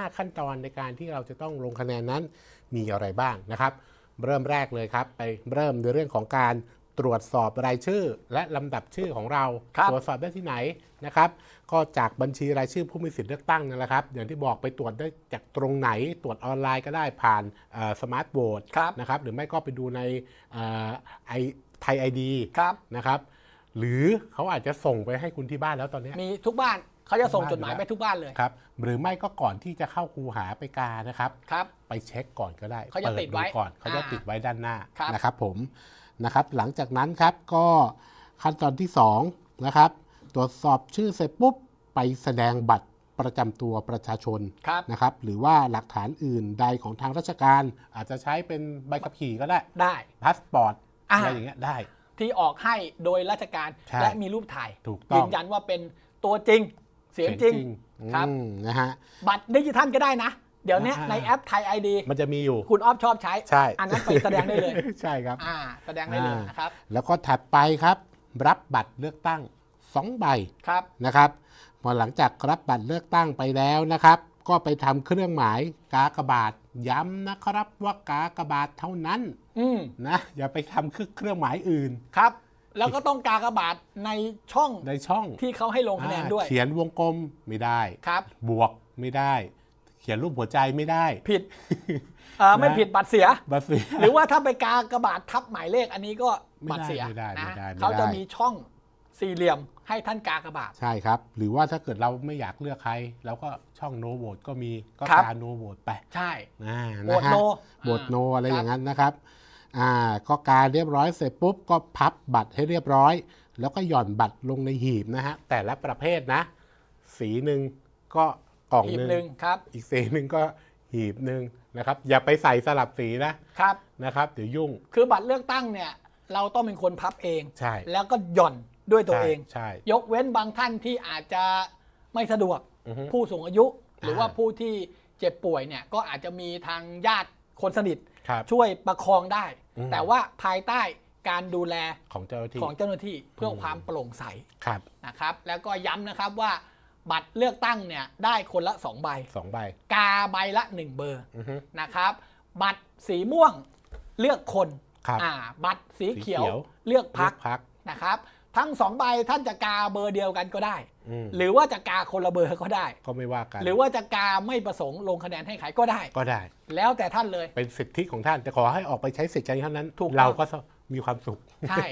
5 ขั้นตอนในการที่เราจะต้องลงคะแนนนั้นมีอะไรบ้างนะครับ เริ่มแรกเลยครับ ไปเริ่มในเรื่องของการตรวจสอบรายชื่อและลำดับชื่อของเรารตรวจสอบได้ที่ไหนนะครับก็จากบัญชีรายชื่อผู้มีสิทธิเลือกตั้งนั่นแหละครับ อย่างที่บอกไปตรวจได้จากตรงไหนตรวจออนไลน์ก็ได้ผ่านสมาร์ทโบร์ดนะครับหรือไม่ก็ไปดูในไอไทยไอดีนะครับหรือเขาอาจจะส่งไปให้คุณที่บ้านแล้วตอนนี้มีทุกบ้านเขาจะส่งจดหมายไปทุกบ้านเลยครับหรือไม่ก็ก่อนที่จะเข้าคูหาไปกานะครับครับไปเช็คก่อนก็ได้ เขาจะติดไว้ก่อนเขาจะติดไว้ด้านหน้านะครับผมนะครับ หลังจากนั้นครับก็ขั้นตอนที่2นะครับตรวจสอบชื่อเสร็จปุ๊บไปแสดงบัตรประจำตัวประชาชนนะครับหรือว่าหลักฐานอื่นใดของทางราชการอาจจะใช้เป็นใบขับขี่ก็ได้ได้พาสปอร์ตอะไรอย่างเงี้ยได้ ที่ออกให้โดยราชการและมีรูปถ่ายถูกต้องยืนยันว่าเป็นตัวจริงเสียงจริงครับนะฮะบัตรดิจิทัลก็ได้นะ เดี๋ยวนี้ในแอปไทยไอดีมันจะมีอยู่คุณออฟชอบ ใช้ใช่อันนั้นไปแสดงได้เลย ใช่ครับแสดงได้เลยนะครับ แล้วก็ถัดไปครับ รับบัตรเลือกตั้ง 2 ใบครับนะครับพอหลังจากรับบัตรเลือกตั้งไปแล้วนะครับ ก็ไปทำเครื่องหมายกากบาท ย้ำนะครับว่ากากบาทเท่านั้นนะอย่าไปทำเครื่องหมายอื่นครับแล้วก็ต้องกากบาดในช่องในช่องที่เขาให้ลงคะแนนด้วย เขียนวงกลมไม่ได้ครับ บวกไม่ได้ เขียนรูปหัวใจไม่ได้ ผิดไม่ผิดบัตรเสียบัตรเสียหรือว่าถ้าไปกากบาดทับหมายเลขอันนี้ก็บัตรเสียด้เขาจะมีช่องสี่เหลี่ยมให้ท่านกากบาดใช่ครับ หรือว่าถ้าเกิดเราไม่อยากเลือกใครเราก็ช่องโนโหวตก็มีก็กาโนโหวตไปใช่โหวตโนโหวตโนอะไรอย่างนั้นนะครับอ่าก็การเรียบร้อย เสร็จปุ๊บก็พับบัตรให้เรียบร้อย แล้วก็หย่อนบัตรลงในหีบนะฮะแต่ละประเภทนะสีหนึ่งก็กล่องหีบหนึ่งงครับอีกสีหนึ่งก็หีบหนึ่งนะครับ อย่าไปใส่สลับสีนะครับนะครับเดี๋ยวยุ่ง คือบัตรเลือกตั้งเนี่ยเราต้องเป็นคนพับเองใช่แล้วก็หย่อนด้วยตัวเองใช่ยกเว้นบางท่านที่อาจจะไม่สะดวกผู้สูงอายุ หรือว่าผู้ที่เจ็บป่วยเนี่ยก็อาจจะมีทางญาติคนสนิท ช่วยประคองได้แต่ว่าภายใต้การดูแลของเจ้าหน้าที่ของเจ้าหน้าที่เพื่อความโปร่งใสนะครับ แล้วก็ย้ำนะครับว่า บัตรเลือกตั้งเนี่ย ได้คนละ2ใบ2 ใบ กาใบละ 1 เบอร์นะครับบัตรสีม่วงเลือกคนบบัตรสีเขียวเลือกพักนะครับทั้งสองใบท่านจะกาเบอร์เดียวกันก็ได้ หรือว่าจะกาคนละเบอร์ก็ได้ ก็ไม่ว่ากัน หรือว่าจะกาไม่ประสงค์ลงคะแนนให้ใครก็ได้ ก็ได้ แล้วแต่ท่านเลยเป็นสิทธิของท่านแต่ขอให้ออกไปใช้สิทธิ์ใจเท่านั้นเราก็มีความสุขใช่